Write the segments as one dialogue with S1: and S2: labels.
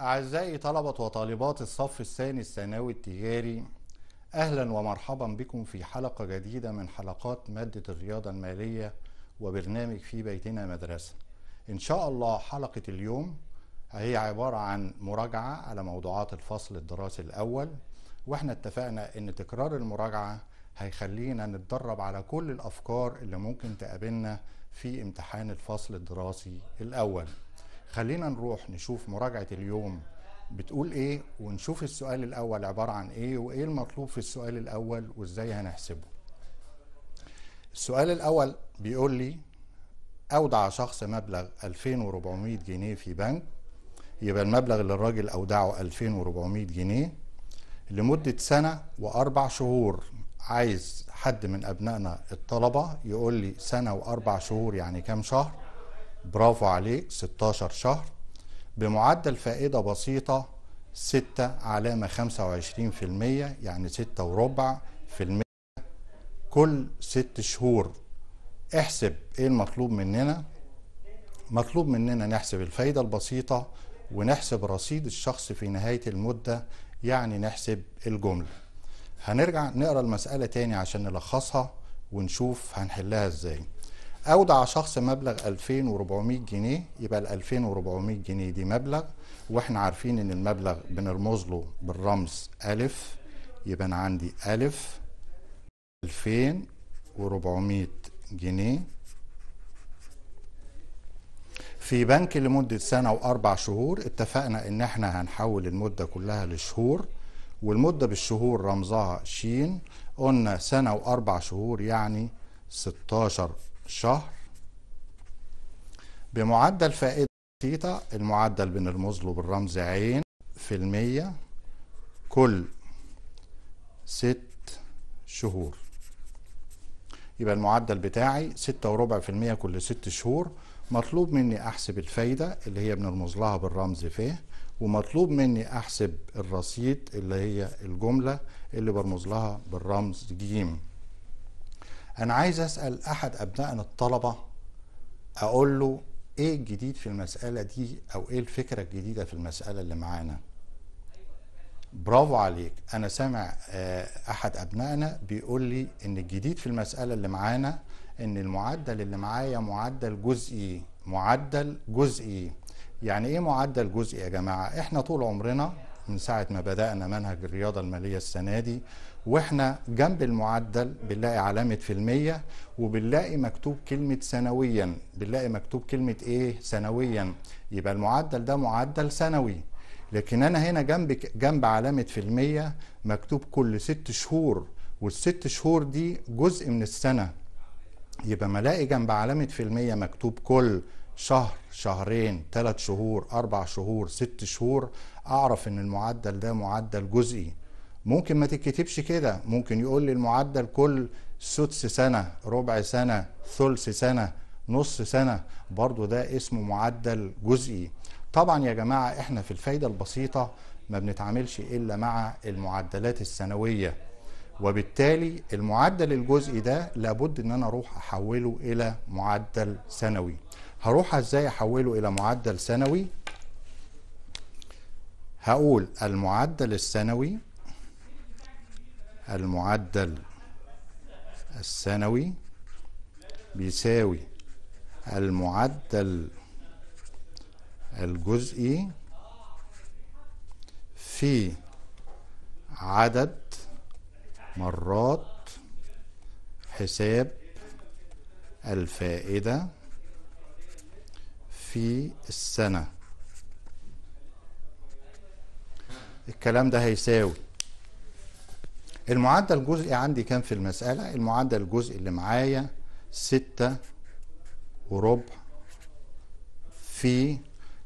S1: أعزائي طلبة وطالبات الصف الثاني الثانوي التجاري أهلا ومرحبا بكم في حلقة جديدة من حلقات مادة الرياضة المالية وبرنامج في بيتنا مدرسة إن شاء الله حلقة اليوم هي عبارة عن مراجعة على موضوعات الفصل الدراسي الأول وإحنا اتفقنا إن تكرار المراجعة هيخلينا نتدرب على كل الأفكار اللي ممكن تقابلنا في امتحان الفصل الدراسي الأول خلينا نروح نشوف مراجعة اليوم بتقول ايه ونشوف السؤال الاول عبارة عن ايه وايه المطلوب في السؤال الاول وازاي هنحسبه السؤال الاول بيقول لي اودع شخص مبلغ 2400 جنيه في بنك يبقى المبلغ اللي الراجل اودعه 2400 جنيه لمدة سنة واربع شهور عايز حد من ابنائنا الطلبة يقول لي سنة واربع شهور يعني كام شهر برافو عليك 16 شهر بمعدل فائدة بسيطة 6 علامة 25% يعني 6 وربع في المية كل 6 شهور احسب ايه المطلوب مننا مطلوب مننا نحسب الفايدة البسيطة ونحسب رصيد الشخص في نهاية المدة يعني نحسب الجملة هنرجع نقرأ المسألة تاني عشان نلخصها ونشوف هنحلها ازاي اودع شخص مبلغ 2400 جنيه يبقى ال 2400 جنيه دي مبلغ واحنا عارفين ان المبلغ بنرمز له بالرمز الف يبقى انا عندي الف 2400 جنيه في بنك لمدة سنة وأربع شهور اتفقنا إن إحنا هنحول المدة كلها لشهور والمدة بالشهور رمزها ش قلنا سنة وأربع شهور يعني 16 شهر بمعدل فائدة بسيطة المعدل بنرمز له بالرمز عين في المية كل ست شهور يبقى المعدل بتاعي ستة وربع في المية كل ست شهور مطلوب مني أحسب الفايدة اللي هي بنرمز لها بالرمز ف ومطلوب مني أحسب الرصيد اللي هي الجملة اللي برمز لها بالرمز جيم انا عايز اسال احد ابنائنا الطلبه اقول له ايه الجديد في المساله دي او ايه الفكره الجديده في المساله اللي معانا برافو عليك انا سامع آه، احد ابنائنا بيقول لي ان الجديد في المساله اللي معانا ان المعدل اللي معايا معدل جزئي معدل جزئي يعني ايه معدل جزئي يا جماعه احنا طول عمرنا من ساعه ما بدانا منهج الرياضه الماليه السنه دي واحنا جنب المعدل بنلاقي علامة في المية وبنلاقي مكتوب كلمة سنويا بنلاقي مكتوب كلمة ايه سنويا يبقى المعدل ده معدل سنوي لكن انا هنا جنب جنب علامة في المية مكتوب كل ست شهور والست شهور دي جزء من السنة يبقى الاقي جنب علامة في المية مكتوب كل شهر شهرين ثلاث شهور أربع شهور ست شهور أعرف إن المعدل ده معدل جزئي ممكن ما تتكتبش كده ممكن يقول لي المعدل كل سدس سنة ربع سنة ثلث سنة نص سنة برضو ده اسمه معدل جزئي طبعا يا جماعة احنا في الفايدة البسيطة ما بنتعاملش إلا مع المعدلات السنوية وبالتالي المعدل الجزئي ده لابد ان انا اروح احوله الى معدل سنوي هروح ازاي احوله الى معدل سنوي هقول المعدل السنوي المعدل السنوي بيساوي المعدل الجزئي في عدد مرات حساب الفائدة في السنة الكلام ده هيساوي المعدل الجزئي عندي كام في المسألة المعدل الجزئي اللي معايا ستة وربع في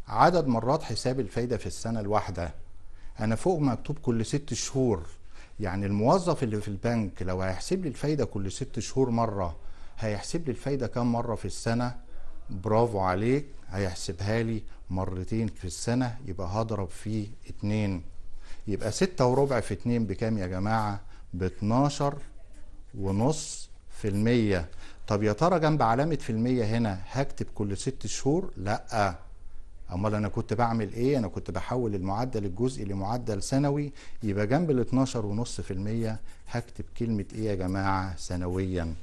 S1: عدد مرات حساب الفايدة في السنة الواحدة أنا فوق مكتوب كل ست شهور يعني الموظف اللي في البنك لو هيحسب لي الفايدة كل ست شهور مرة هيحسب لي الفايدة كام مرة في السنة برافو عليك هيحسبها لي مرتين في السنة يبقى هضرب فيه اتنين يبقى ستة وربع في اتنين بكام يا جماعة ب 12 ونص في المية طب يا ترى جنب علامة في المية هنا هكتب كل ست شهور؟ لأ امال انا كنت بعمل ايه انا كنت بحول المعدل الجزئي لمعدل سنوي يبقى جنب ال 12.5% هكتب كلمه ايه يا جماعه سنويا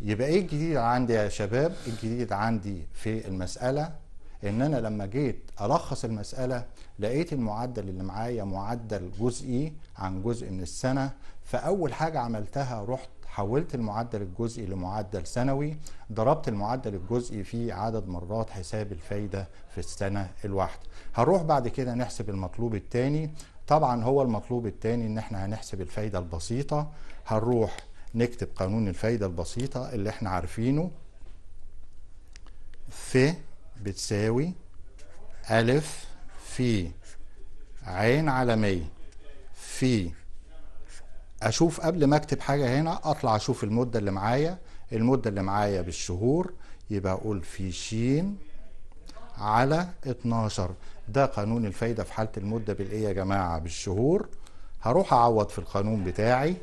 S1: يبقى ايه الجديد عندي يا شباب الجديد عندي في المساله ان انا لما جيت الخص المساله لقيت المعدل اللي معايا معدل جزئي عن جزء من السنه فاول حاجه عملتها رحت حولت المعدل الجزئي لمعدل سنوي ضربت المعدل الجزئي في عدد مرات حساب الفايدة في السنة الواحدة هنروح بعد كده نحسب المطلوب الثاني طبعا هو المطلوب الثاني ان احنا هنحسب الفايدة البسيطة هنروح نكتب قانون الفايدة البسيطة اللي احنا عارفينه في بتساوي ألف في عين على في أشوف قبل ما أكتب حاجة هنا أطلع أشوف المدة اللي معايا المدة اللي معايا بالشهور يبقى أقول في شين على 12 ده قانون الفايدة في حالة المدة بالإيه يا جماعة بالشهور هروح أعوض في القانون بتاعي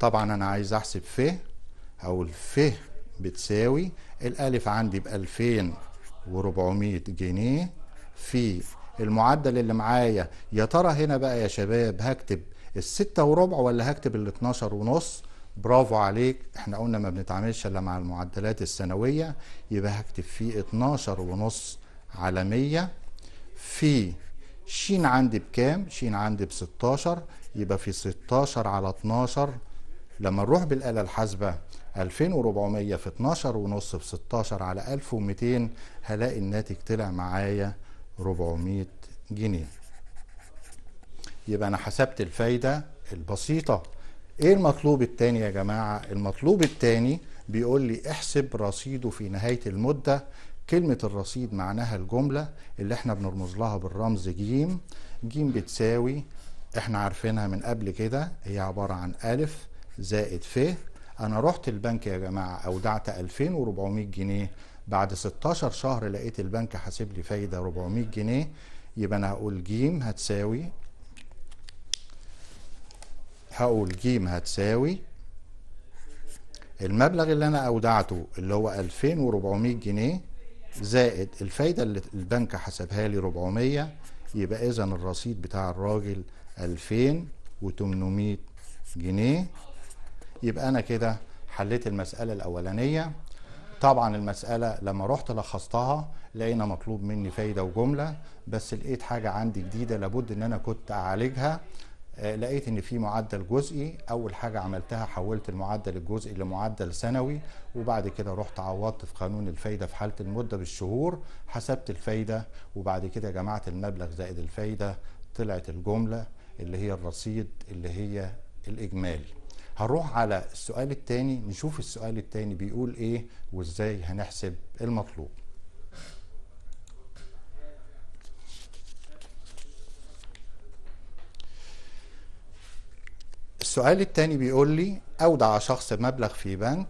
S1: طبعا أنا عايز أحسب ف أقول ف بتساوي الألف عندي ب 2400 جنيه في المعدل اللي معايا يا ترى هنا بقى يا شباب هكتب الستة وربع ولا هكتب ال 12 ونص برافو عليك احنا قلنا ما بنتعاملش الا مع المعدلات السنوية يبقى هكتب فيه 12 ونص على 100 في ش عندي بكام ش عندي ب 16 يبقى في 16 على 12 لما نروح بالآلة الحاسبة 2400 في 12 ونص في 16 على 1200 هلاقي الناتج طلع معايا 400 جنيه يبقى انا حسبت الفايده البسيطه ايه المطلوب التاني يا جماعه المطلوب التاني بيقول لي احسب رصيده في نهايه المده كلمة الرصيد معناها الجملة اللي احنا بنرمز لها بالرمز جيم جيم بتساوي احنا عارفينها من قبل كده هي عبارة عن ا زائد ف انا رحت البنك يا جماعه اودعت 2400 جنيه بعد 16 شهر لقيت البنك حاسب لي فايده 400 جنيه يبقى انا هقول جيم هتساوي هقول جيم هتساوي المبلغ اللي انا اودعته اللي هو 2400 جنيه زائد الفايده اللي البنك حسبها لي 400 يبقى اذا الرصيد بتاع الراجل 2800 جنيه يبقى انا كده حليت المساله الاولانيه طبعا المساله لما رحت لخصتها لقينا مطلوب مني فايده وجمله بس لقيت حاجه عندي جديده لابد ان انا كنت اعالجها آه، لقيت ان في معدل جزئي اول حاجه عملتها حولت المعدل الجزئي لمعدل سنوي وبعد كده رحت عوضت في قانون الفايده في حاله المده بالشهور حسبت الفايده وبعد كده جمعت المبلغ زائد الفايده طلعت الجمله اللي هي الرصيد اللي هي الاجمالي هروح على السؤال الثاني نشوف السؤال الثاني بيقول ايه وازاي هنحسب المطلوب السؤال الثاني بيقول لي أودع شخص مبلغ في بنك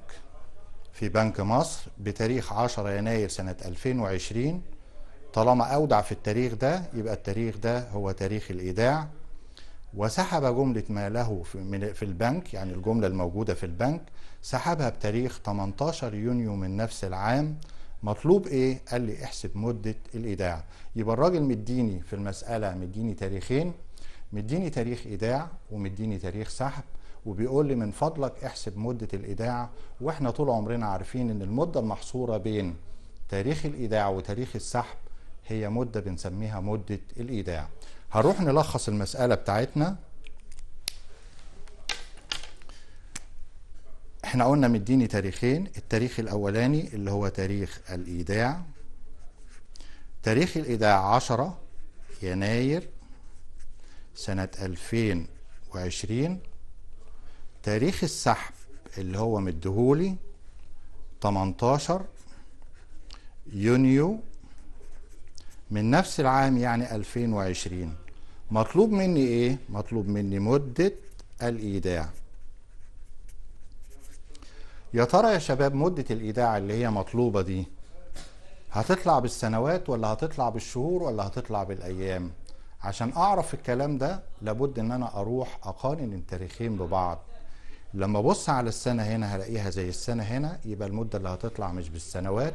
S1: في بنك مصر بتاريخ 10 يناير سنة 2020 طالما أودع في التاريخ ده يبقى التاريخ ده هو تاريخ الإيداع وسحب جملة ما له في البنك يعني الجملة الموجودة في البنك سحبها بتاريخ 18 يونيو من نفس العام مطلوب ايه؟ قال لي احسب مدة الايداع يبقى الراجل مديني في المسألة مديني تاريخين مديني تاريخ ايداع ومديني تاريخ سحب وبيقول لي من فضلك احسب مدة الايداع واحنا طول عمرنا عارفين ان المدة المحصورة بين تاريخ الايداع وتاريخ السحب هي مدة بنسميها مدة الايداع هنروح نلخص المسألة بتاعتنا احنا قلنا مديني تاريخين التاريخ الأولاني اللي هو تاريخ الإيداع تاريخ الإيداع 10 يناير سنة 2020 تاريخ السحب اللي هو مديهولي 18 يونيو من نفس العام يعني 2020 مطلوب مني ايه مطلوب مني مدة الايداع يا ترى يا شباب مدة الايداع اللي هي مطلوبة دي هتطلع بالسنوات ولا هتطلع بالشهور ولا هتطلع بالايام عشان اعرف الكلام ده لابد ان انا اروح اقارن التاريخين ببعض لما ابص على السنه هنا هلاقيها زي السنه هنا يبقى المده اللي هتطلع مش بالسنوات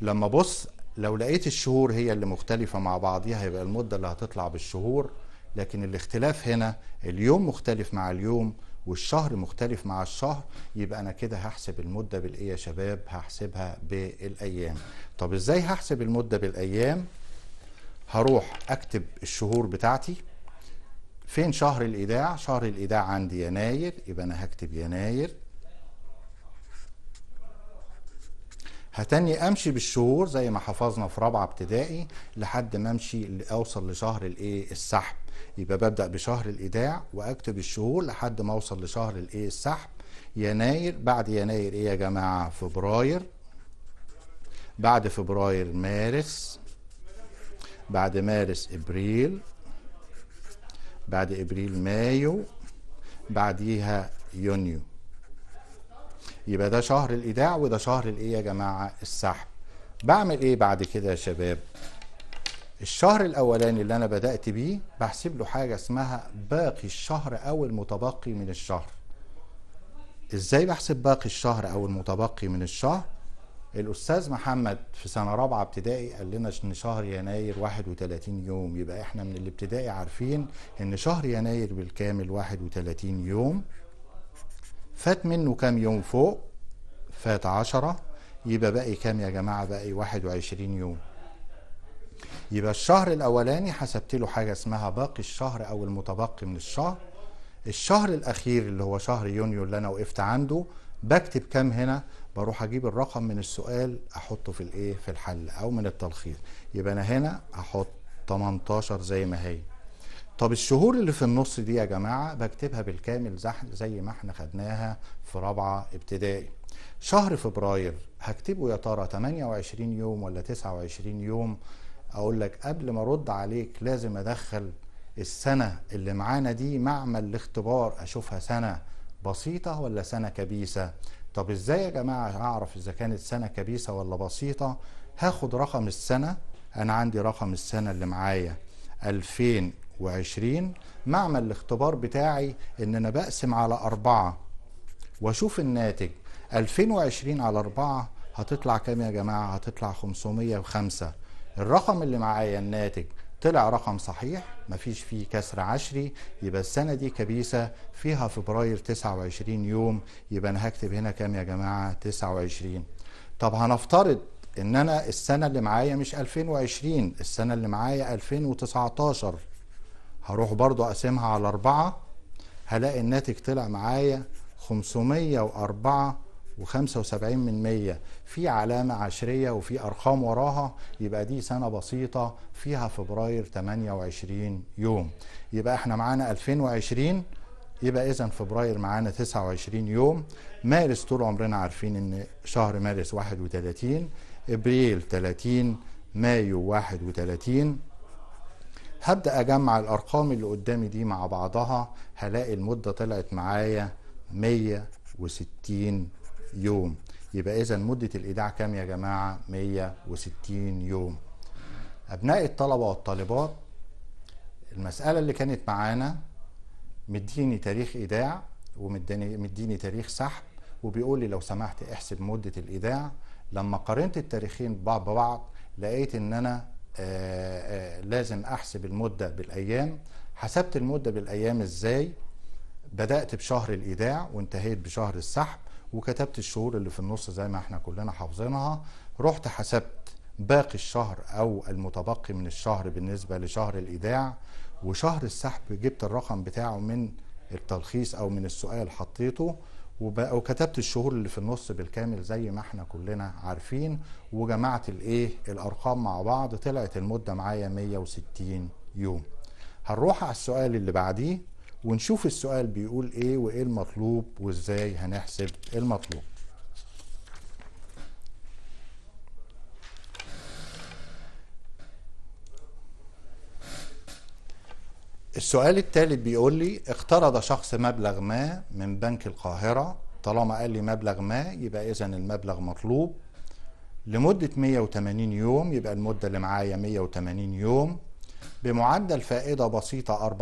S1: لما ابص لو لقيت الشهور هي اللي مختلفة مع بعضيها هيبقى المدة اللي هتطلع بالشهور لكن الاختلاف هنا اليوم مختلف مع اليوم والشهر مختلف مع الشهر يبقى انا كده هحسب المدة بالايه يا شباب هحسبها بالايام طب ازاي هحسب المدة بالايام هروح اكتب الشهور بتاعتي فين شهر الايداع شهر الايداع عندي يناير يبقى انا هكتب يناير هتني امشي بالشهور زي ما حفظنا في رابعه ابتدائي لحد ما امشي اوصل لشهر الايه السحب يبقى ببدا بشهر الايداع واكتب الشهور لحد ما اوصل لشهر الايه السحب يناير بعد يناير ايه يا جماعه فبراير بعد فبراير مارس بعد مارس ابريل بعد ابريل مايو بعديها يونيو يبقى ده شهر الايداع وده شهر الايه يا جماعه السحب بعمل ايه بعد كده يا شباب الشهر الاولاني اللي انا بدات بيه بحسب له حاجه اسمها باقي الشهر او المتبقي من الشهر ازاي بحسب باقي الشهر او المتبقي من الشهر الاستاذ محمد في سنه رابعه ابتدائي قال لنا ان شهر يناير 31 يوم يبقى احنا من الابتدائي عارفين ان شهر يناير بالكامل 31 يوم فات منه كام يوم فوق فات عشرة يبقى باقي كام يا جماعة باقي واحد وعشرين يوم يبقى الشهر الأولاني حسبت له حاجة اسمها باقي الشهر أو المتبقي من الشهر الشهر الأخير اللي هو شهر يونيو اللي أنا وقفت عنده بكتب كام هنا بروح أجيب الرقم من السؤال أحطه في الإيه في الحل أو من التلخيص يبقى أنا هنا أحط 18 زي ما هي طب الشهور اللي في النص دي يا جماعة بكتبها بالكامل زي ما احنا خدناها في رابعة ابتدائي شهر فبراير هكتبه يا ترى 28 يوم ولا 29 يوم اقول لك قبل ما ارد عليك لازم ادخل السنة اللي معانا دي معمل الاختبار اشوفها سنة بسيطة ولا سنة كبيسة طب ازاي يا جماعة اعرف اذا كانت سنة كبيسة ولا بسيطة هاخد رقم السنة انا عندي رقم السنة اللي معايا 2000 وعشرين معمل الاختبار بتاعي ان انا بقسم على اربعة واشوف الناتج 2020 على اربعة هتطلع كام يا جماعة هتطلع 505 الرقم اللي معايا الناتج طلع رقم صحيح مفيش فيه كسر عشري يبقى السنة دي كبيسة فيها فبراير 29 يوم يبقى أنا هكتب هنا كام يا جماعة 29 طب هنفترض إن أنا السنة اللي معايا مش 2020 السنة اللي معايا 2019 هروح برضو اقسمها على اربعة هلاقي الناتج طلع معايا 504 و75 من 100 في علامة عشرية وفي أرقام وراها يبقى دي سنة بسيطة فيها فبراير 28 يوم يبقى احنا معانا 2020 يبقى إذا فبراير معانا 29 يوم مارس طول عمرنا عارفين إن شهر مارس 31 إبريل 30 مايو 31 هبدا اجمع الارقام اللي قدامي دي مع بعضها هلاقي المده طلعت معايا 160 يوم يبقى اذا مده الايداع كام يا جماعه 160 يوم ابناء الطلبه والطالبات المساله اللي كانت معانا مديني تاريخ ايداع ومديني مديني تاريخ سحب وبيقول لي لو سمحت احسب مده الايداع لما قارنت التاريخين ببعض لقيت ان انا آه، آه، لازم احسب المده بالايام حسبت المده بالايام ازاي بدات بشهر الايداع وانتهيت بشهر السحب وكتبت الشهور اللي في النص زي ما احنا كلنا حافظينها رحت حسبت باقي الشهر او المتبقي من الشهر بالنسبه لشهر الايداع وشهر السحب جبت الرقم بتاعه من التلخيص او من السؤال حطيته وكتبت الشهور اللي في النص بالكامل زي ما احنا كلنا عارفين وجمعت الايه الارقام مع بعض طلعت المده معايا 160 يوم هنروح على السؤال اللي بعديه ونشوف السؤال بيقول ايه وايه المطلوب وازاي هنحسب المطلوب السؤال الثالث بيقول لي اقترض شخص مبلغ ما من بنك القاهرة طالما قال لي مبلغ ما يبقى إذا المبلغ مطلوب لمدة 180 يوم يبقى المدة اللي معايا 180 يوم بمعدل فائدة بسيطة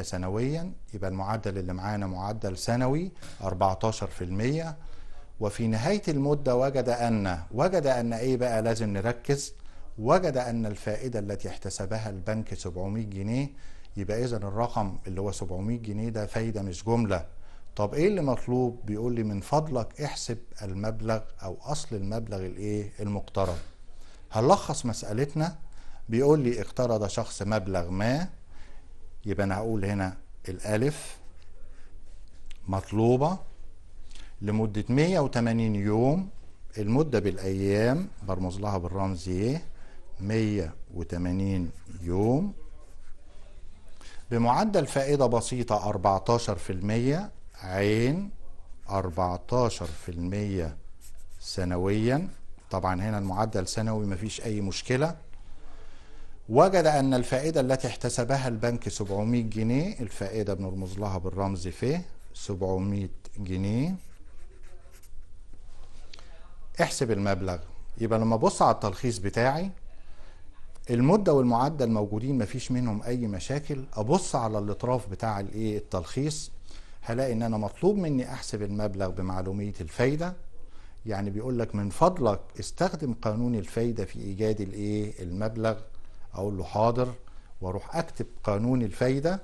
S1: 14% سنويا يبقى المعدل اللي معانا معدل سنوي 14% وفي نهاية المدة وجد أن وجد أن إيه بقى لازم نركز وجد أن الفائدة التي احتسبها البنك 700 جنيه يبقى اذا الرقم اللي هو 700 جنيه ده فايده مش جمله طب ايه اللي مطلوب بيقول لي من فضلك احسب المبلغ او اصل المبلغ الايه المقترض هنلخص مسألتنا بيقول لي اقترض شخص مبلغ ما يبقى انا هقول هنا الالف مطلوبة لمدة 180 يوم المدة بالايام برمز لها بالرمز ايه 180 يوم بمعدل فائدة بسيطة 14% عين 14% سنويا طبعا هنا المعدل سنوي مفيش أي مشكلة وجد أن الفائدة التي احتسبها البنك 700 جنيه الفائدة بنرمز لها بالرمز ف 700 جنيه احسب المبلغ يبقى لما ابص على التلخيص بتاعي المده والمعدل موجودين مفيش منهم اي مشاكل ابص على الاطراف بتاع الايه التلخيص هلاقي ان انا مطلوب مني احسب المبلغ بمعلوميه الفايده يعني بيقول لك من فضلك استخدم قانون الفايده في ايجاد الايه المبلغ اقول له حاضر واروح اكتب قانون الفايده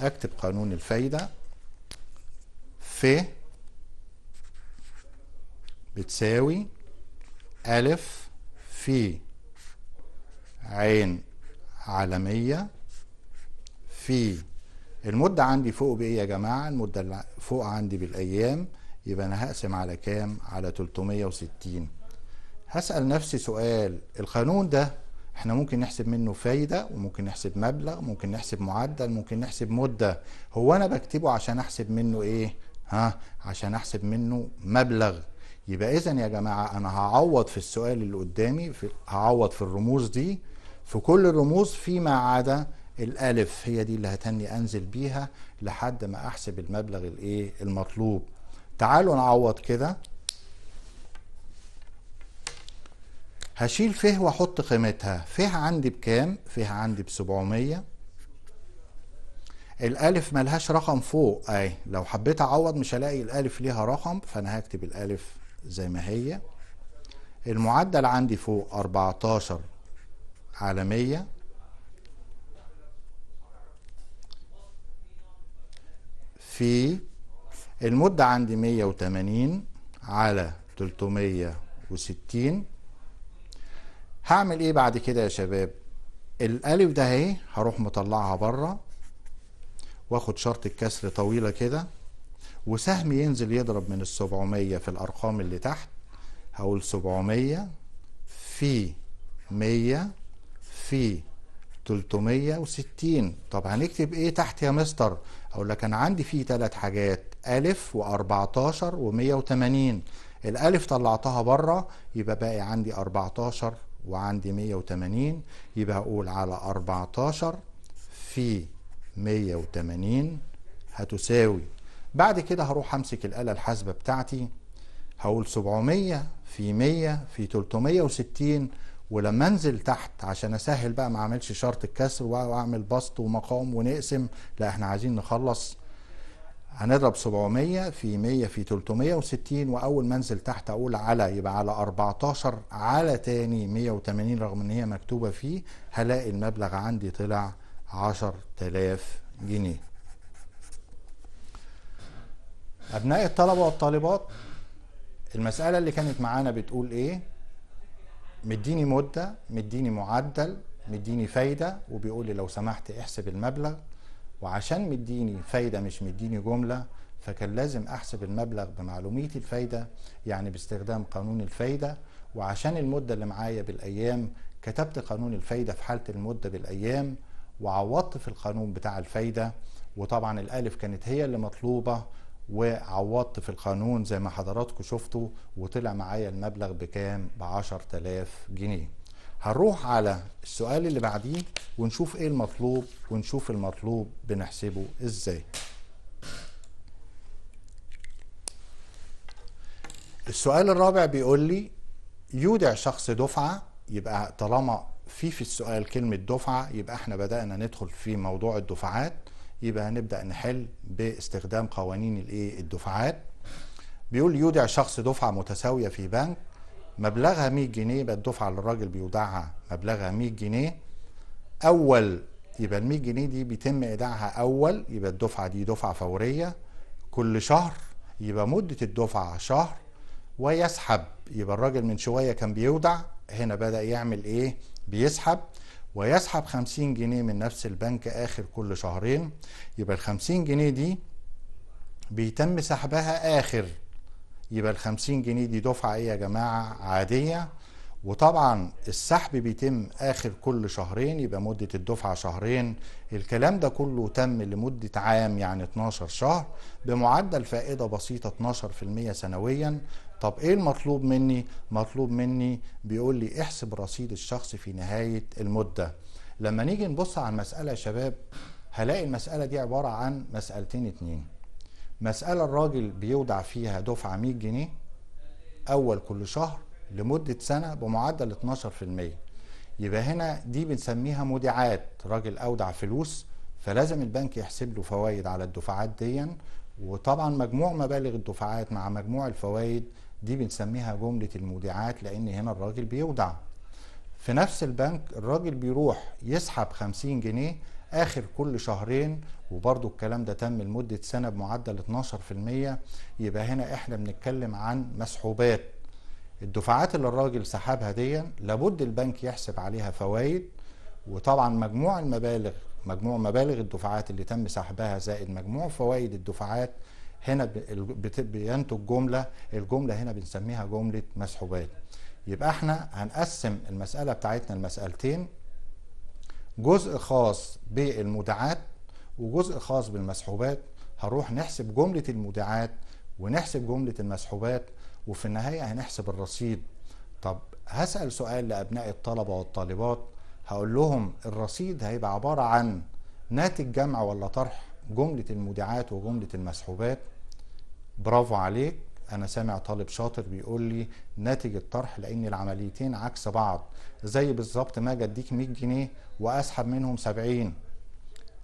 S1: اكتب قانون الفايده في بتساوي ألف في عين عالمية في المدة عندي فوق بإيه يا جماعة المدة اللي فوق عندي بالأيام يبقى أنا هقسم على كام على 360 هسأل نفسي سؤال القانون ده احنا ممكن نحسب منه فايدة وممكن نحسب مبلغ ممكن نحسب معدل ممكن نحسب مدة هو أنا بكتبه عشان أحسب منه إيه ها عشان أحسب منه مبلغ يبقى اذا يا جماعه انا هعوض في السؤال اللي قدامي في هعوض في الرموز دي في كل الرموز فيما عدا الالف هي دي اللي هتني انزل بيها لحد ما احسب المبلغ الايه المطلوب تعالوا نعوض كده هشيل فيه واحط قيمتها فيه عندي بكام فيه عندي ب 700 الالف ملهاش رقم فوق اي لو حبيت اعوض مش هلاقي الالف ليها رقم فانا هكتب الالف زي ما هي المعدل عندي فوق 14 على 100 في المدة عندي 180 على 360 هعمل ايه بعد كده يا شباب الالف ده اهي هروح مطلعها بره واخد شرط الكسر طويلة كده وسهم ينزل يضرب من ال 700 في الارقام اللي تحت هقول 700 في 100 في 360 طب هنكتب ايه تحت يا مستر اقول لك انا عندي فيه ثلاث حاجات الف و14 و180 الالف طلعتها بره يبقى باقي عندي 14 وعندي 180 يبقى اقول على 14 في 180 هتساوي بعد كده هروح امسك الآلة الحاسبة بتاعتي هقول 700 في 100 في 360 ولما انزل تحت عشان اسهل بقى ما اعملش شرط الكسر واعمل بسط ومقام ونقسم لا احنا عايزين نخلص هنضرب 700 في 100 في 360 واول ما انزل تحت اقول على يبقى على 14 على تاني 180 رغم ان هي مكتوبه فيه هلاقي المبلغ عندي طلع 10000 جنيه أبناء الطلبة والطالبات المسألة اللي كانت معانا بتقول إيه مديني مدة مديني معدل مديني فايدة وبيقول لي لو سمحت احسب المبلغ وعشان مديني فايدة مش مديني جملة فكان لازم احسب المبلغ بمعلوميه الفايدة يعني باستخدام قانون الفايدة وعشان المدة اللي معايا بالايام كتبت قانون الفايدة في حالة المدة بالايام وعوضت في القانون بتاع الفايدة وطبعا الالف كانت هي اللي مطلوبة وعوضت في القانون زي ما حضراتكم شفتوا وطلع معايا المبلغ بكام ب 10000 جنيه هنروح على السؤال اللي بعديه ونشوف ايه المطلوب ونشوف المطلوب بنحسبه ازاي السؤال الرابع بيقول لي يودع شخص دفعة يبقى طالما في في السؤال كلمة دفعة يبقى احنا بدأنا ندخل في موضوع الدفعات يبقى هنبدا نحل باستخدام قوانين الايه الدفعات بيقول يودع شخص دفعه متساويه في بنك مبلغها 100 جنيه يبقى الدفعه اللي الراجل بيودعها مبلغها 100 جنيه اول يبقى ال 100 جنيه دي بيتم ايداعها اول يبقى الدفعه دي دفعه فوريه كل شهر يبقى مده الدفعه شهر ويسحب يبقى الراجل من شويه كان بيودع هنا بدا يعمل ايه بيسحب ويسحب 50 جنيه من نفس البنك اخر كل شهرين يبقى ال 50 جنيه دي بيتم سحبها اخر يبقى ال 50 جنيه دي دفعه ايه يا جماعه عاديه وطبعا السحب بيتم اخر كل شهرين يبقى مده الدفعه شهرين الكلام ده كله تم لمده عام يعني 12 شهر بمعدل فائده بسيطه 12% سنويا طب ايه المطلوب مني مطلوب مني بيقول لي احسب رصيد الشخص في نهايه المده لما نيجي نبص على المساله يا شباب هلاقي المساله دي عباره عن مسالتين اتنين مساله الراجل بيودع فيها دفعه 100 جنيه اول كل شهر لمدة سنة بمعدل 12% يبقى هنا دي بنسميها مودعات راجل أودع فلوس فلازم البنك يحسب له فوائد على الدفعات ديًا وطبعا مجموع مبالغ الدفعات مع مجموع الفوائد دي بنسميها جملة المودعات لأن هنا الراجل بيودع في نفس البنك الراجل بيروح يسحب 50 جنيه آخر كل شهرين وبرضو الكلام ده تم لمدة سنة بمعدل 12% يبقى هنا احنا بنتكلم عن مسحوبات الدفعات اللي الراجل سحبها دي لابد البنك يحسب عليها فوائد وطبعا مجموع المبالغ مجموع مبالغ الدفعات اللي تم سحبها زائد مجموع فوائد الدفعات هنا بينتج جمله الجمله هنا بنسميها جمله مسحوبات يبقى احنا هنقسم المساله بتاعتنا لمسالتين جزء خاص بالمودعات وجزء خاص بالمسحوبات هنروح نحسب جمله المودعات ونحسب جمله المسحوبات وفي النهايه هنحسب الرصيد طب هسال سؤال لابناء الطلبه والطالبات هقول لهم الرصيد هيبقى عباره عن ناتج جمع ولا طرح جمله المودعات وجمله المسحوبات برافو عليك انا سامع طالب شاطر بيقول لي ناتج الطرح لان العمليتين عكس بعض زي بالظبط ما اجي اديك 100 جنيه واسحب منهم 70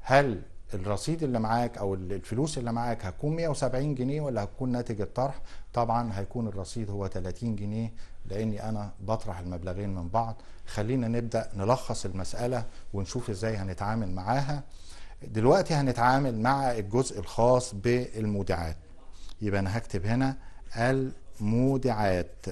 S1: هل الرصيد اللي معاك او الفلوس اللي معاك هتكون 170 جنيه ولا هتكون ناتج الطرح طبعا هيكون الرصيد هو 30 جنيه لاني انا بطرح المبلغين من بعض خلينا نبدا نلخص المساله ونشوف ازاي هنتعامل معاها دلوقتي هنتعامل مع الجزء الخاص بالمودعات يبقى انا هكتب هنا المودعات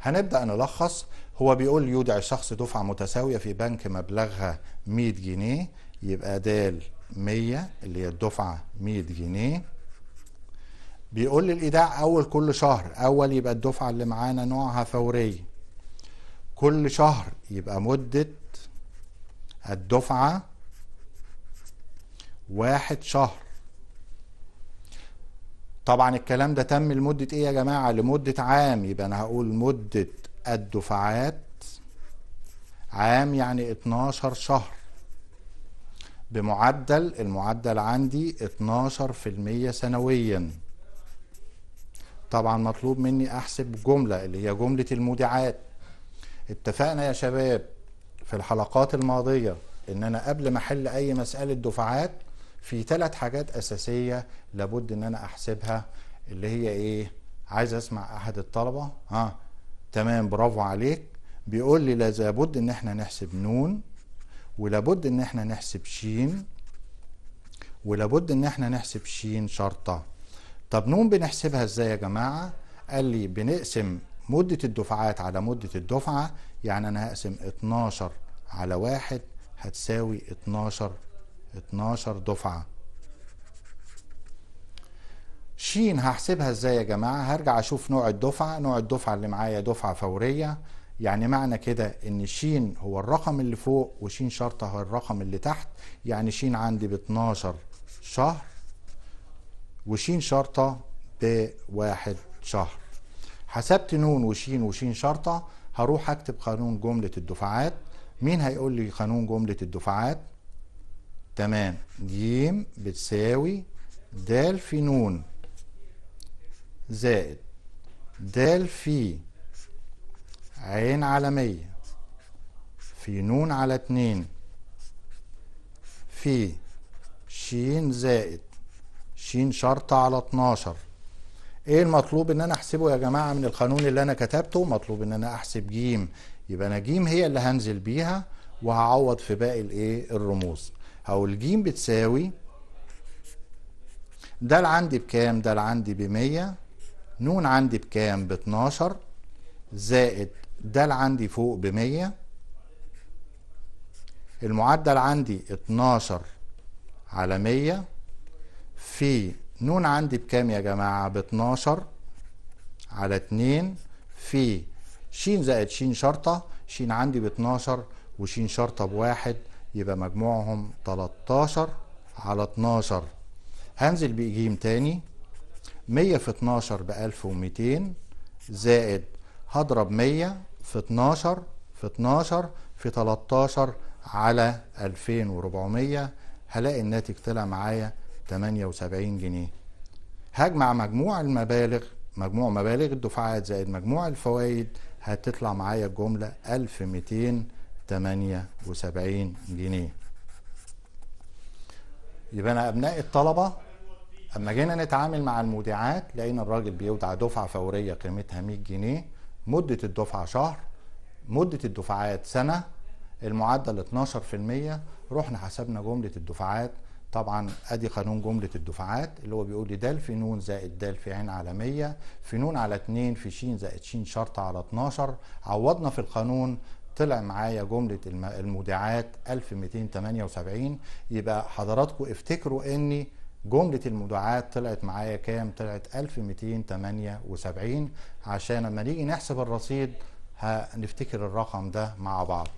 S1: هنبدا نلخص هو بيقول يودع الشخص دفعة متساوية في بنك مبلغها 100 جنيه يبقى دال 100 اللي هي الدفعة 100 جنيه بيقول لي الإيداع أول كل شهر أول يبقى الدفعة اللي معانا نوعها فورية كل شهر يبقى مدة الدفعة واحد شهر طبعا الكلام ده تم لمدة ايه يا جماعة لمدة عام يبقى انا هقول مدة الدفعات عام يعني 12 شهر بمعدل المعدل عندي 12% سنويا طبعا مطلوب مني احسب جمله اللي هي جمله المودعات اتفقنا يا شباب في الحلقات الماضيه ان انا قبل ما احل اي مساله دفعات في ثلاث حاجات اساسيه لابد ان انا احسبها اللي هي ايه عايز اسمع احد الطلبه ها تمام برافو عليك بيقول لي لابد ان احنا نحسب نون ولابد ان احنا نحسب شين ولابد ان احنا نحسب شين شرطة طب نون بنحسبها ازاي يا جماعة قال لي بنقسم مدة الدفعات على مدة الدفعة يعني انا هقسم 12 على واحد هتساوي 12 12 دفعة شين هحسبها ازاي يا جماعة هرجع اشوف نوع الدفعة نوع الدفعة اللي معايا دفعة فورية يعني معنى كده ان شين هو الرقم اللي فوق وشين شرطة هو الرقم اللي تحت يعني شين عندي ب 12 شهر وشين شرطة بواحد شهر حسبت نون وشين وشين شرطة هروح اكتب قانون جملة الدفعات مين هيقول لي قانون جملة الدفعات تمام ج بتساوي د في نون زائد د في عين على مية في نون على اتنين في شين زائد شين شرطة على اتناشر ايه المطلوب ان انا احسبه يا جماعة من القانون اللي انا كتبته مطلوب ان انا احسب جيم يبقى انا جيم هي اللي هنزل بيها وهعوض في باقي الايه الرموز او الجيم بتساوي ده عندي بكام ده عندي بمية نون عندي بكام ب 12 زائد دال عندي فوق ب 100 المعدل عندي 12 على 100 في نون عندي بكام يا جماعة ب 12 على 2 في ش زائد ش شرطة ش عندي ب 12 وش شرطة بواحد يبقى مجموعهم 13 على 12 هنزل بقيم تاني 100 في 12 ب 1200 زائد هضرب 100 في 12 في 12 في 13 على 2400 هلاقي الناتج طلع معايا 78 جنيه هجمع مجموع المبالغ مجموع مبالغ الدفعات زائد مجموع الفوائد هتطلع معايا الجملة 1278 جنيه يبقى أنا أبناء الطلبة اما جينا نتعامل مع المودعات لقينا الراجل بيودع دفعه فوريه قيمتها 100 جنيه مده الدفعه شهر مده الدفعات سنه المعدل 12% رحنا حسبنا جمله الدفعات طبعا ادي قانون جمله الدفعات اللي هو بيقول لي د في ن زائد د في ع على 100 في ن على 2 في ش زائد ش شرط على 12 عوضنا في القانون طلع معايا جملة المودعات 1278 يبقى حضراتكم افتكروا اني جملة المدعاة طلعت معايا كام طلعت 1278 عشان لما نيجي نحسب الرصيد هنفتكر الرقم ده مع بعض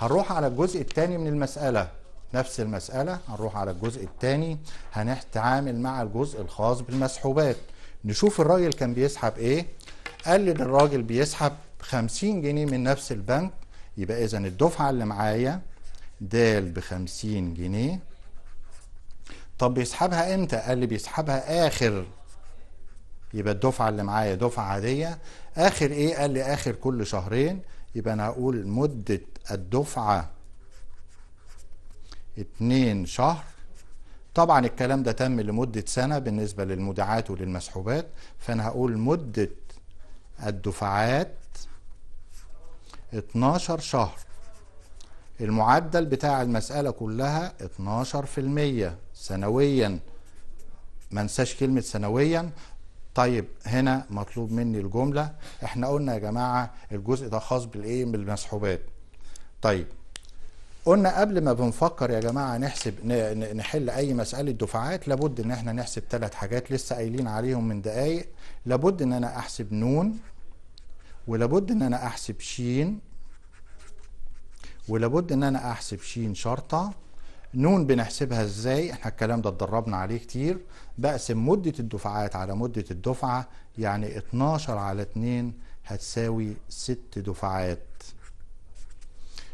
S1: هنروح على الجزء الثاني من المسألة نفس المسألة هنروح على الجزء الثاني هنتعامل مع الجزء الخاص بالمسحوبات نشوف الراجل كان بيسحب ايه قال ان الراجل بيسحب 50 جنيه من نفس البنك يبقى اذا الدفعة اللي معايا دال ب 50 جنيه طب بيسحبها امتى قال لي بيسحبها اخر يبقى الدفعه اللي معايا دفعه عاديه اخر ايه قال لي اخر كل شهرين يبقى انا هقول مده الدفعه اتنين شهر طبعا الكلام ده تم لمدة سنة بالنسبة للمدعات وللمسحوبات فأنا هقول مدة الدفعات اتناشر شهر المعدل بتاع المسألة كلها اتناشر في المية سنويا ما انساش كلمه سنويا طيب هنا مطلوب مني الجمله احنا قلنا يا جماعه الجزء ده خاص بالايه بالمسحوبات طيب قلنا قبل ما بنفكر يا جماعه نحسب نحل اي مساله دفعات لابد ان احنا نحسب ثلاث حاجات لسه قايلين عليهم من دقايق لابد ان انا احسب نون ولابد ان انا احسب شين ولابد ان انا احسب شين شرطه نون بنحسبها ازاي احنا الكلام ده اتدربنا عليه كتير بقسم مدة الدفعات على مدة الدفعة يعني 12 على 2 هتساوي 6 دفعات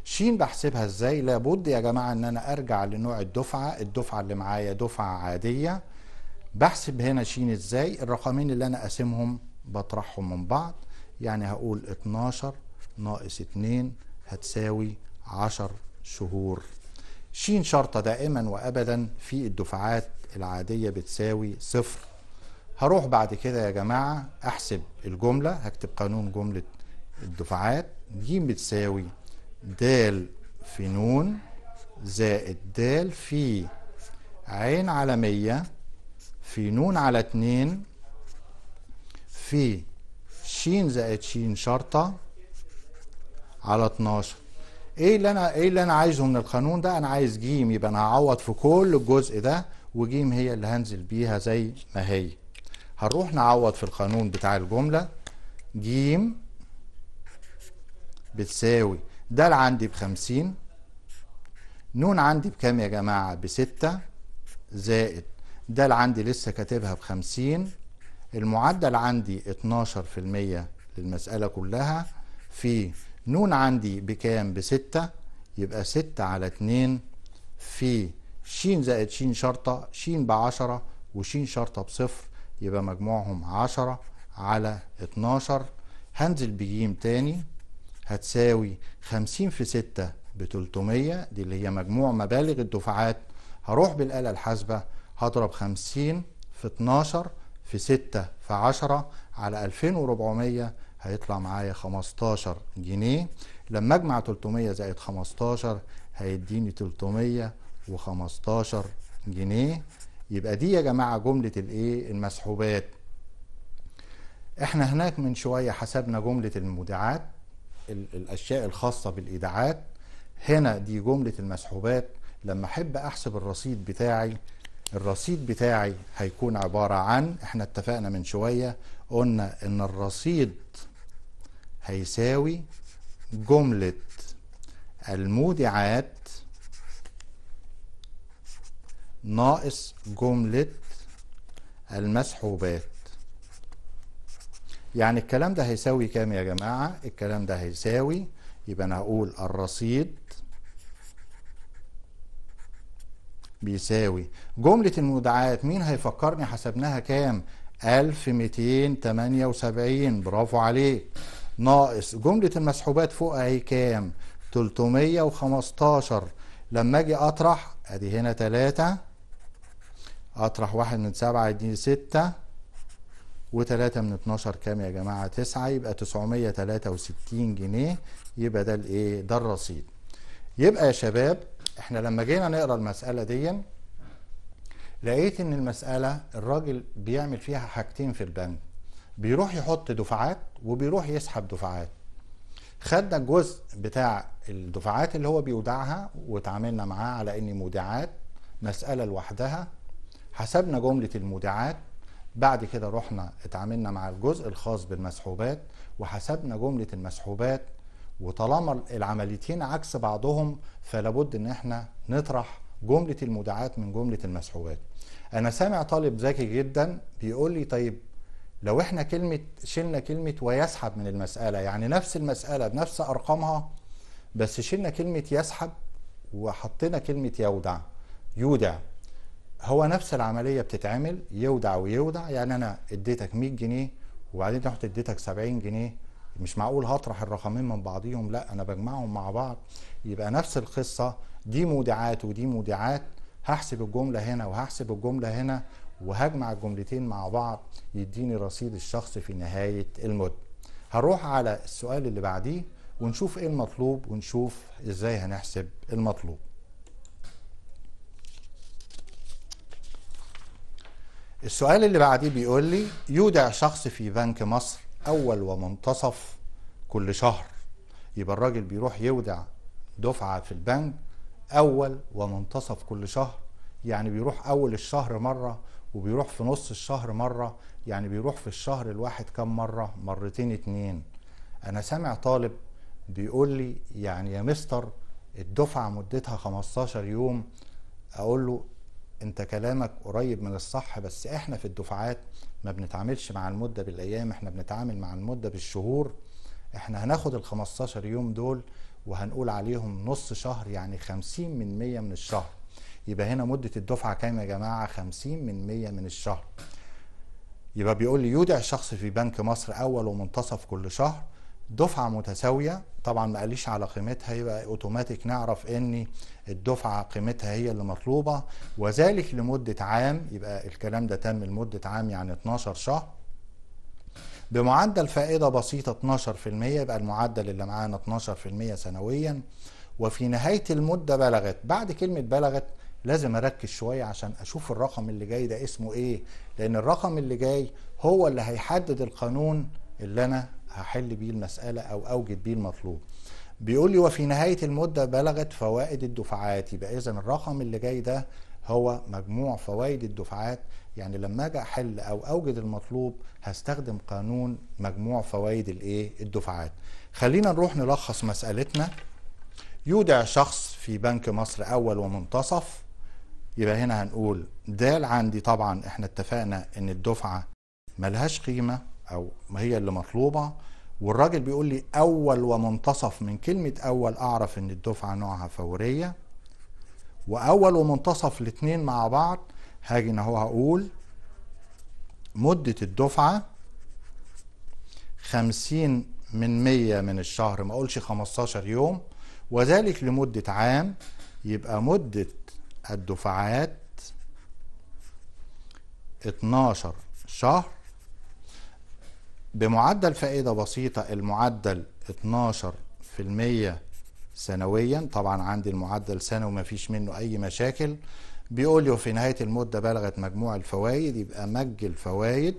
S1: شين بحسبها ازاي لابد يا جماعة ان انا ارجع لنوع الدفعة الدفعة اللي معايا دفعة عادية بحسب هنا شين ازاي الرقمين اللي انا قاسمهم بطرحهم من بعض يعني هقول 12 ناقص 2 هتساوي 10 شهور شين شرطة دائما وأبدا في الدفعات العادية بتساوي صفر هروح بعد كده يا جماعة أحسب الجملة هكتب قانون جملة الدفعات ج بتساوي د في نون زائد د في عين على مية في نون على اتنين في ش زائد ش شرطة على اتناشر ايه اللي انا ايه اللي انا عايزه من القانون ده انا عايز جيم يبقى انا هعوض في كل الجزء ده وجيم هي اللي هنزل بيها زي ما هي هنروح نعوض في القانون بتاع الجمله جيم بتساوي دال عندي بخمسين نون عندي بكام يا جماعة بستة زائد دال عندي لسه كاتبها بخمسين المعدل عندي اتناشر في المية للمسألة كلها في نون عندي بكام بستة يبقى ستة على اتنين في شين زائد شين شرطة شين بعشرة وشين شرطة بصفر يبقى مجموعهم عشرة على اتناشر هنزل بجيم تاني هتساوي خمسين في ستة بتلتمية دي اللي هي مجموع مبالغ الدفعات هروح بالآلة الحاسبة هضرب خمسين في اتناشر في ستة في عشرة على ألفين وربعمية هيطلع معايا 15 جنيه لما اجمع 300 زائد 15 هيديني 315 جنيه يبقى دي يا جماعه جمله الايه المسحوبات احنا هناك من شويه حسبنا جمله المودعات الاشياء الخاصه بالايداعات هنا دي جمله المسحوبات لما احب احسب الرصيد بتاعي الرصيد بتاعي هيكون عباره عن احنا اتفقنا من شويه قلنا ان الرصيد هيساوي جملة المودعات ناقص جملة المسحوبات يعني الكلام ده هيساوي كام يا جماعة الكلام ده هيساوي يبقى انا هقول الرصيد بيساوي جملة المودعات مين هيفكرني حسبناها كام 1278 برافو عليك ناقص جملة المسحوبات فوق اهي كام 315 لما اجي اطرح ادي هنا 3 اطرح 1 من 7 يديني 6 و3 من 12 كام يا جماعة 9 يبقى 963 جنيه يبقى ده الايه ده الرصيد يبقى يا شباب احنا لما جينا نقرا المسألة دي لقيت ان المسألة الراجل بيعمل فيها حاجتين في البنك بيروح يحط دفعات وبيروح يسحب دفعات خدنا الجزء بتاع الدفعات اللي هو بيودعها وتعاملنا معاه على ان مودعات مسألة لوحدها حسبنا جملة المودعات بعد كده رحنا اتعاملنا مع الجزء الخاص بالمسحوبات وحسبنا جملة المسحوبات وطالما العمليتين عكس بعضهم فلابد ان احنا نطرح جملة المودعات من جملة المسحوبات انا سامع طالب ذكي جدا بيقول لي طيب لو احنا كلمة شلنا كلمة ويسحب من المسألة يعني نفس المسألة بنفس أرقامها بس شلنا كلمة يسحب وحطينا كلمة يودع يودع هو نفس العملية بتتعمل يودع ويودع يعني أنا اديتك 100 جنيه وبعدين رحت اديتك 70 جنيه مش معقول هطرح الرقمين من بعضيهم لا أنا بجمعهم مع بعض يبقى نفس القصة دي مودعات ودي مودعات هحسب الجملة هنا وهحسب الجملة هنا وهجمع الجملتين مع بعض يديني رصيد الشخص في نهاية المد هروح على السؤال اللي بعديه ونشوف ايه المطلوب ونشوف ازاي هنحسب المطلوب السؤال اللي بعديه بيقول لي يودع شخص في بنك مصر اول ومنتصف كل شهر يبقى الراجل بيروح يودع دفعه في البنك اول ومنتصف كل شهر يعني بيروح اول الشهر مره وبيروح في نص الشهر مرة يعني بيروح في الشهر الواحد كم مرة مرتين اتنين أنا سامع طالب بيقول لي يعني يا مستر الدفعة مدتها 15 يوم أقول له أنت كلامك قريب من الصح بس إحنا في الدفعات ما بنتعاملش مع المدة بالأيام إحنا بنتعامل مع المدة بالشهور إحنا هناخد ال 15 يوم دول وهنقول عليهم نص شهر يعني 50% من الشهر يبقى هنا مده الدفعه كام يا جماعه 50 من 100 من الشهر يبقى بيقول لي يودع الشخص في بنك مصر اول ومنتصف كل شهر دفعه متساويه طبعا ما قاليش على قيمتها يبقى اوتوماتيك نعرف ان الدفعه قيمتها هي اللي مطلوبه وذلك لمده عام يبقى الكلام ده تم لمده عام يعني 12 شهر بمعدل فائده بسيطه 12% يبقى المعدل اللي معانا 12% سنويا وفي نهايه المده بلغت بعد كلمه بلغت لازم اركز شويه عشان اشوف الرقم اللي جاي ده اسمه ايه لان الرقم اللي جاي هو اللي هيحدد القانون اللي انا هحل بيه المساله او اوجد بيه المطلوب بيقول لي وفي نهايه المده بلغت فوائد الدفعات يبقى اذا الرقم اللي جاي ده هو مجموع فوائد الدفعات يعني لما اجي احل او اوجد المطلوب هستخدم قانون مجموع فوائد الايه الدفعات خلينا نروح نلخص مسالتنا يودع شخص في بنك مصر اول ومنتصف يبقى هنا هنقول د عندي طبعا احنا اتفقنا ان الدفعه ملهاش قيمه او ما هي اللي مطلوبه والراجل بيقول لي اول ومنتصف من كلمه اول اعرف ان الدفعه نوعها فوريه واول ومنتصف الاثنين مع بعض هاجي ان هو هقول مده الدفعه خمسين من مية من الشهر ما اقولش خمستاشر يوم وذلك لمدة عام يبقى مدة الدفعات 12 شهر بمعدل فائدة بسيطة المعدل 12% سنويا طبعا عندي المعدل سنوي مفيش منه أي مشاكل بيقول في نهاية المدة بلغت مجموع الفوائد يبقى مج الفوائد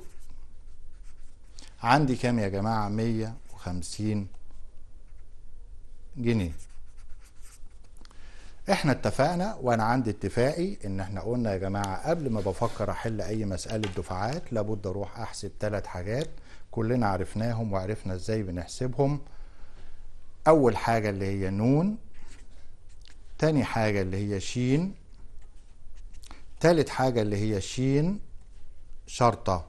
S1: عندي كام يا جماعة 150 جنيه احنا اتفقنا وانا عندي اتفاقي ان احنا قلنا يا جماعه قبل ما بفكر احل اي مساله دفعات لابد اروح احسب ثلاث حاجات كلنا عرفناهم وعرفنا ازاي بنحسبهم اول حاجه اللي هي نون تاني حاجه اللي هي شين تالت حاجه اللي هي شين شرطه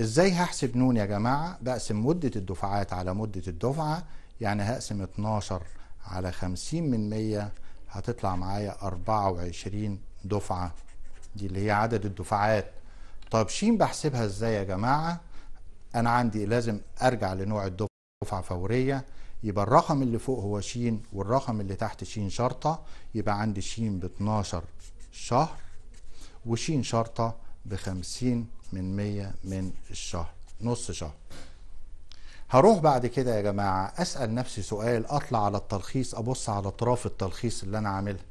S1: ازاي هحسب نون يا جماعه بقسم مده الدفعات على مده الدفعه يعني هقسم 12 على 50 من 100 هتطلع معايا 24 دفعة دي اللي هي عدد الدفعات طب ش بحسبها ازاي يا جماعة انا عندي لازم ارجع لنوع الدفعة فورية يبقى الرقم اللي فوق هو ش والرقم اللي تحت ش شرطة يبقى عندي ش ب 12 شهر وش شرطة ب 50 من 100 من الشهر نص شهر هروح بعد كده يا جماعة أسأل نفسي سؤال أطلع على التلخيص أبص على أطراف التلخيص اللي أنا عاملها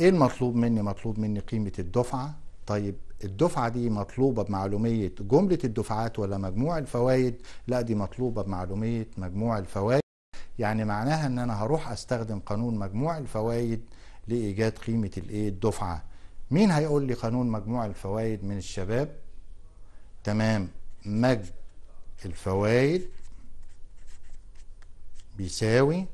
S1: إيه المطلوب مني مطلوب مني قيمة الدفعة طيب الدفعة دي مطلوبة بمعلومية جملة الدفعات ولا مجموع الفوائد لا دي مطلوبة بمعلومية مجموع الفوائد يعني معناها ان انا هروح استخدم قانون مجموع الفوائد لايجاد قيمة الايه الدفعة مين هيقول لي قانون مجموع الفوائد من الشباب تمام مجد الفوائد بيساوي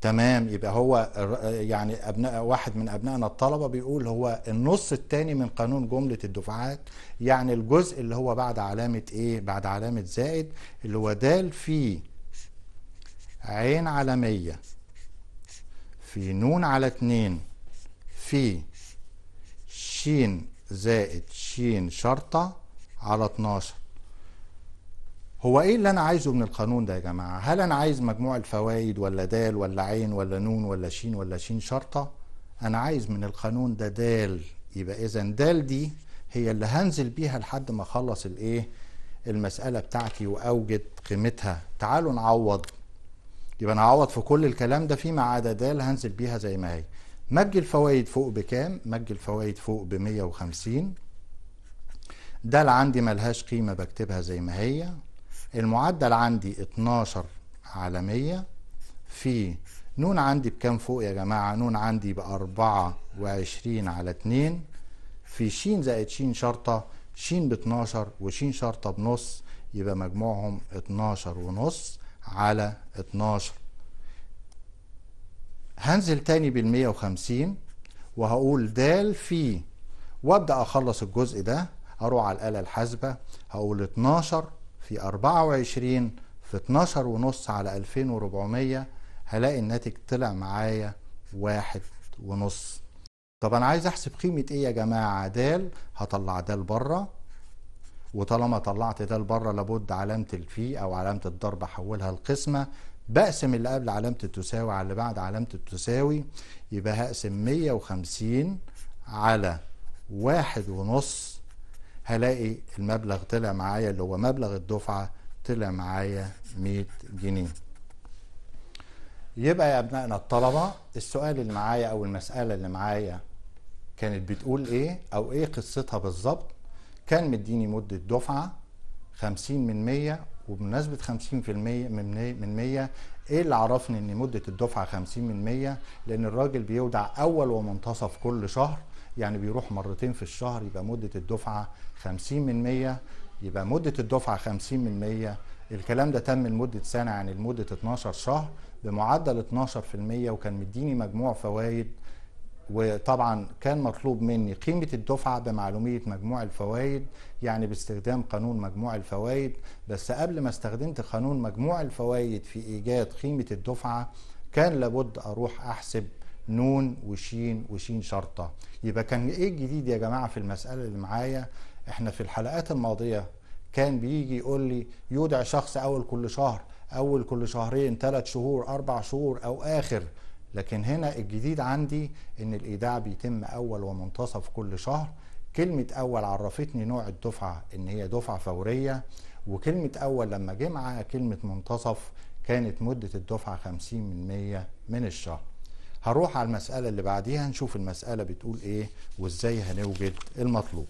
S1: تمام يبقى هو يعني ابناء واحد من ابنائنا الطلبه بيقول هو النص الثاني من قانون جمله الدفعات يعني الجزء اللي هو بعد علامه ايه بعد علامه زائد اللي هو دال في عين على 100 في نون على 2 في ش زائد ش شرطه على 12 هو ايه اللي انا عايزه من القانون ده يا جماعه هل انا عايز مجموع الفوائد ولا دال ولا عين ولا نون ولا شين ولا شين شرطه انا عايز من القانون ده دال يبقى اذا دال دي هي اللي هنزل بيها لحد ما اخلص الايه المساله بتاعتي واوجد قيمتها تعالوا نعوض يبقى انا هعوض في كل الكلام ده فيما عدا دال هنزل بيها زي ما هي مج الفوائد فوق بكام مج الفوائد فوق ب 150 دال عندي ملهاش قيمه بكتبها زي ما هي المعدل عندي 12 على 100 في نون عندي بكام فوق يا جماعة نون عندي بأربعة وعشرين على اتنين في شين زائد شين شرطة شين باتناشر وشين شرطة بنص يبقى مجموعهم اتناشر ونص على اتناشر هنزل تاني بالمية وخمسين وهقول دال في وابدأ أخلص الجزء ده أروح على الآلة الحاسبة هقول اتناشر في 24 في 12 ونص على 2400 هلاقي الناتج طلع معايا واحد ونص طب انا عايز احسب قيمة ايه يا جماعة دال هطلع دال بره وطالما طلعت دال بره لابد علامة الفي او علامة الضرب احولها لقسمة بقسم اللي قبل علامة التساوي على اللي بعد علامة التساوي يبقى هقسم 150 على واحد ونص هلاقي المبلغ طلع معايا اللي هو مبلغ الدفعه طلع معايا 100 جنيه يبقى يا ابنائنا الطلبه السؤال اللي معايا او المساله اللي معايا كانت بتقول ايه او ايه قصتها بالظبط كان مديني مده دفعه 50 من 100 وبمناسبة 50% من 100 ايه اللي عرفني ان مدة الدفعة 50 من 100 لان الراجل بيودع اول ومنتصف كل شهر يعني بيروح مرتين في الشهر يبقى مدة الدفعة 50 من 100 يبقى مدة الدفعة 50 من 100 الكلام ده تم لمدة سنة يعني لمدة 12 شهر بمعدل 12% وكان مديني مجموع فوائد وطبعا كان مطلوب مني قيمة الدفعة بمعلومية مجموع الفوائد يعني باستخدام قانون مجموع الفوائد بس قبل ما استخدمت قانون مجموع الفوائد في إيجاد قيمة الدفعة كان لابد أروح أحسب نون وشين وشين شرطة يبقى كان ايه الجديد يا جماعة في المسألة اللي معايا احنا في الحلقات الماضية كان بيجي يقول لي يودع شخص اول كل شهر اول كل شهرين ثلاث شهور اربع شهور او اخر لكن هنا الجديد عندي ان الايداع بيتم اول ومنتصف كل شهر كلمة أول عرفتني نوع الدفعة إن هي دفعة فورية وكلمة أول لما جه معاها كلمة منتصف كانت مدة الدفعة 50% من الشهر هروح على المسألة اللي بعديها نشوف المسألة بتقول ايه وازاي هنوجد المطلوب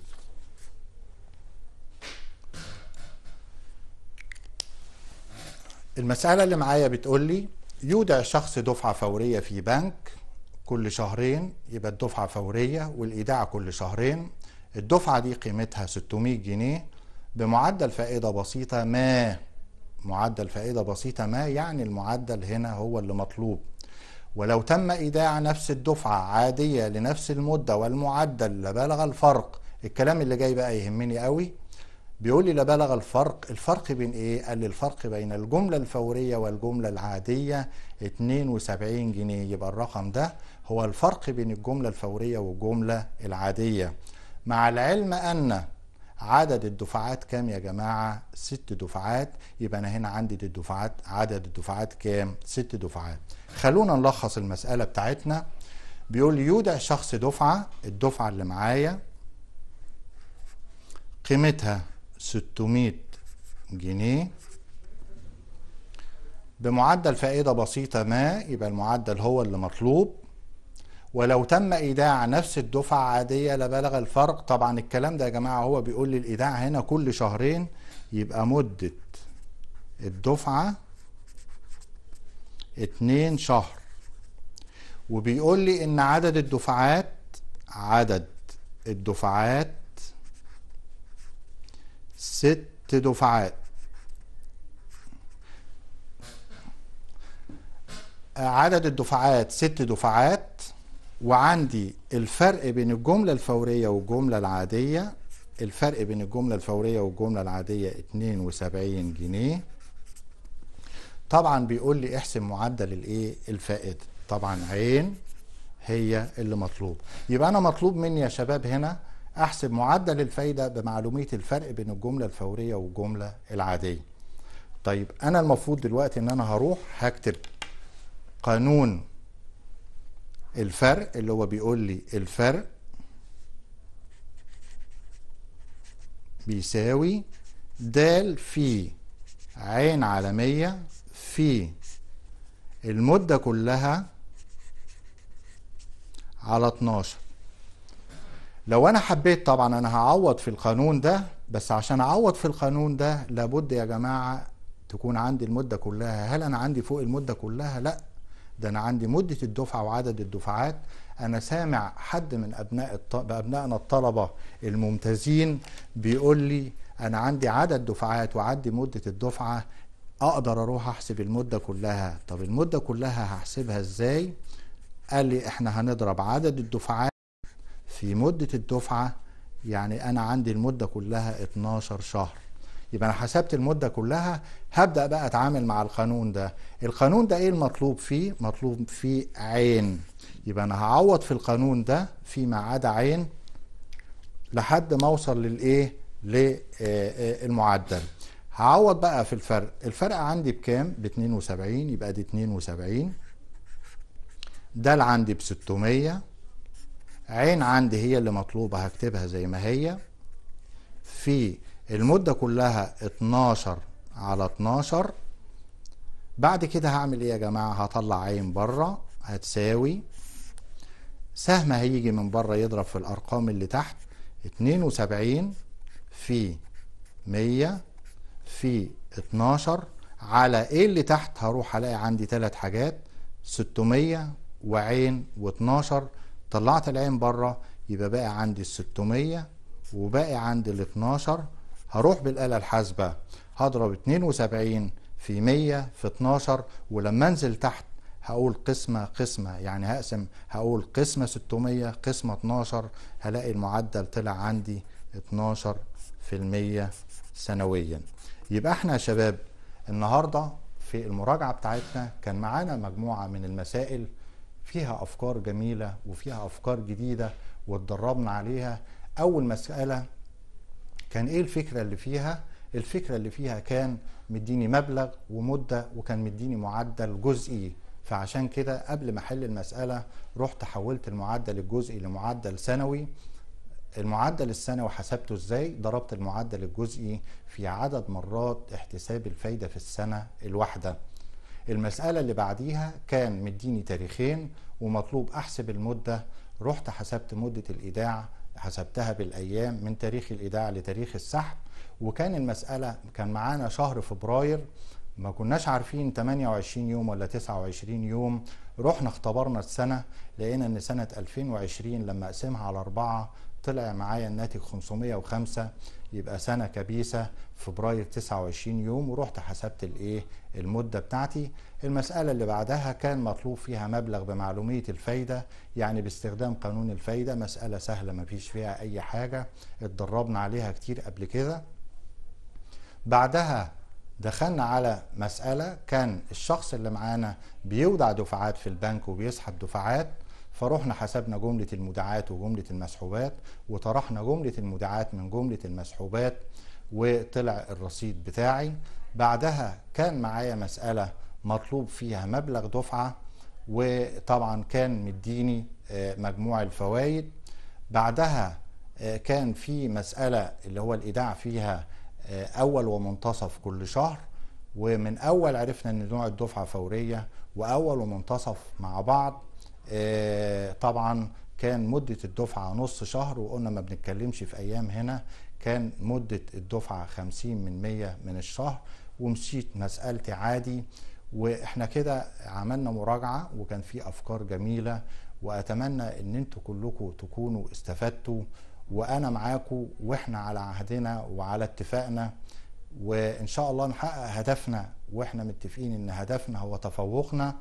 S1: المسألة اللي معايا بتقول لي يودع شخص دفعة فورية في بنك كل شهرين يبقى الدفعة فورية والإيداع كل شهرين الدفعة دي قيمتها 600 جنيه بمعدل فائدة بسيطة ما معدل فائدة بسيطة ما يعني المعدل هنا هو اللي مطلوب ولو تم إيداع نفس الدفعة عادية لنفس المدة والمعدل لبلغ الفرق الكلام اللي جاي بقى يهمني قوي بيقول لي لبلغ الفرق الفرق بين ايه قال لي الفرق بين الجملة الفورية والجملة العادية 72 جنيه يبقى الرقم ده هو الفرق بين الجملة الفورية والجملة العادية مع العلم أن عدد الدفعات كام يا جماعة ست دفعات يبقى أنا هنا عندي الدفعات عدد الدفعات كام ست دفعات خلونا نلخص المسألة بتاعتنا بيقول يودع شخص دفعة الدفعة اللي معايا قيمتها 600 جنيه بمعدل فائدة بسيطة ما يبقى المعدل هو اللي مطلوب ولو تم إيداع نفس الدفعة عادية لبلغ الفرق طبعا الكلام ده يا جماعة هو بيقول لي الإيداع هنا كل شهرين يبقى مدة الدفعة اتنين شهر وبيقول لي ان عدد الدفعات عدد الدفعات ست دفعات عدد الدفعات ست دفعات وعندي الفرق بين الجملة الفورية والجملة العادية الفرق بين الجملة الفورية والجملة العادية 72 جنيه طبعا بيقول لي احسب معدل الايه الفائده طبعا عين هي اللي مطلوب يبقى انا مطلوب مني يا شباب هنا احسب معدل الفايده بمعلوميه الفرق بين الجمله الفوريه والجمله العاديه طيب انا المفروض دلوقتي ان انا هروح هكتب قانون الفرق اللي هو بيقول لي الفرق بيساوي د في عين عالميه في المدة كلها على 12 لو انا حبيت طبعا انا هعوض في القانون ده بس عشان اعوض في القانون ده لابد يا جماعة تكون عندي المدة كلها هل انا عندي فوق المدة كلها لا ده انا عندي مدة الدفعة وعدد الدفعات انا سامع حد من ابناء ابنائنا الطلبة الممتازين بيقول لي انا عندي عدد دفعات وعندي مدة الدفعة اقدر اروح احسب المده كلها طب المده كلها هحسبها ازاي قال لي احنا هنضرب عدد الدفعات في مده الدفعه يعني انا عندي المده كلها 12 شهر يبقى انا حسبت المده كلها هبدا بقى اتعامل مع القانون ده القانون ده ايه المطلوب فيه مطلوب فيه عين يبقى انا هعوض في القانون ده فيما عدا عين لحد ما اوصل للايه للمعدل هعوض بقى في الفرق الفرق عندي بكام ب 72 يبقى دي 72 ده اللي عندي ب 600 عين عندي هي اللي مطلوبة هكتبها زي ما هي في المدة كلها 12 على 12 بعد كده هعمل ايه يا جماعة هطلع عين بره هتساوي سهم هيجي من بره يضرب في الارقام اللي تحت 72 في 100 في 12 على ايه اللي تحت هروح الاقي عندي ثلاث حاجات 600 وعين و12 طلعت العين بره يبقى باقي عندي ال 600 وباقي عندي ال 12 هروح بالآلة الحاسبة هضرب 72 في 100 في 12 ولما انزل تحت هقول قسمة قسمة يعني هقسم هقول قسمة 600 قسمة 12 هلاقي المعدل طلع عندي 12% سنويا يبقى احنا يا شباب النهارده في المراجعه بتاعتنا كان معانا مجموعه من المسائل فيها افكار جميله وفيها افكار جديده واتدربنا عليها اول مساله كان ايه الفكره اللي فيها الفكره اللي فيها كان مديني مبلغ ومده وكان مديني معدل جزئي فعشان كده قبل ما احل المساله رحت حولت المعدل الجزئي لمعدل سنوي المعدل السنوي حسبته ازاي ضربت المعدل الجزئي في عدد مرات احتساب الفايده في السنه الواحده المساله اللي بعديها كان مديني تاريخين ومطلوب احسب المده رحت حسبت مده الايداع حسبتها بالايام من تاريخ الايداع لتاريخ السحب وكان المساله كان معانا شهر فبراير ما كناش عارفين 28 يوم ولا 29 يوم رحنا اختبرنا السنه لقينا ان سنه 2020 لما اقسمها على اربعه طلع معايا الناتج 505 يبقى سنه كبيسه فبراير 29 يوم ورحت حسبت الايه المده بتاعتي المساله اللي بعدها كان مطلوب فيها مبلغ بمعلوميه الفايده يعني باستخدام قانون الفايده مساله سهله ما فيش فيها اي حاجه اتدربنا عليها كتير قبل كده بعدها دخلنا على مسألة كان الشخص اللي معانا بيودع دفعات في البنك وبيسحب دفعات فروحنا حسبنا جملة المدعات وجملة المسحوبات وطرحنا جملة المدعات من جملة المسحوبات وطلع الرصيد بتاعي بعدها كان معايا مسألة مطلوب فيها مبلغ دفعة وطبعا كان مديني آه، مجموع الفوائد بعدها آه، كان في مسألة اللي هو الإيداع فيها آه، أول ومنتصف كل شهر ومن أول عرفنا أن نوع الدفعة فورية وأول ومنتصف مع بعض آه، طبعا كان مدة الدفعة نص شهر وقلنا ما بنتكلمش في أيام هنا كان مدة الدفعة 50 من 100 من الشهر ومشيت مسألتي عادي واحنا كده عملنا مراجعة وكان في أفكار جميلة وأتمنى إن انتوا كلكم تكونوا استفدتوا وأنا معاكم وإحنا على عهدنا وعلى اتفاقنا وإن شاء الله نحقق هدفنا وإحنا متفقين إن هدفنا هو تفوقنا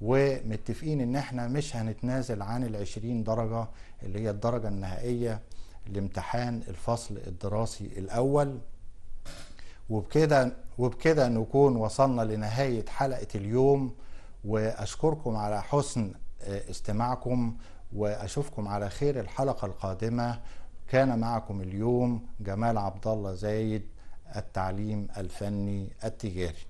S1: ومتفقين ان احنا مش هنتنازل عن ال 20 درجه اللي هي الدرجه النهائيه لامتحان الفصل الدراسي الاول وبكده وبكده نكون وصلنا لنهايه حلقه اليوم واشكركم على حسن آه، استماعكم واشوفكم على خير الحلقه القادمه كان معكم اليوم جمال عبد الله زايد التعليم الفني التجاري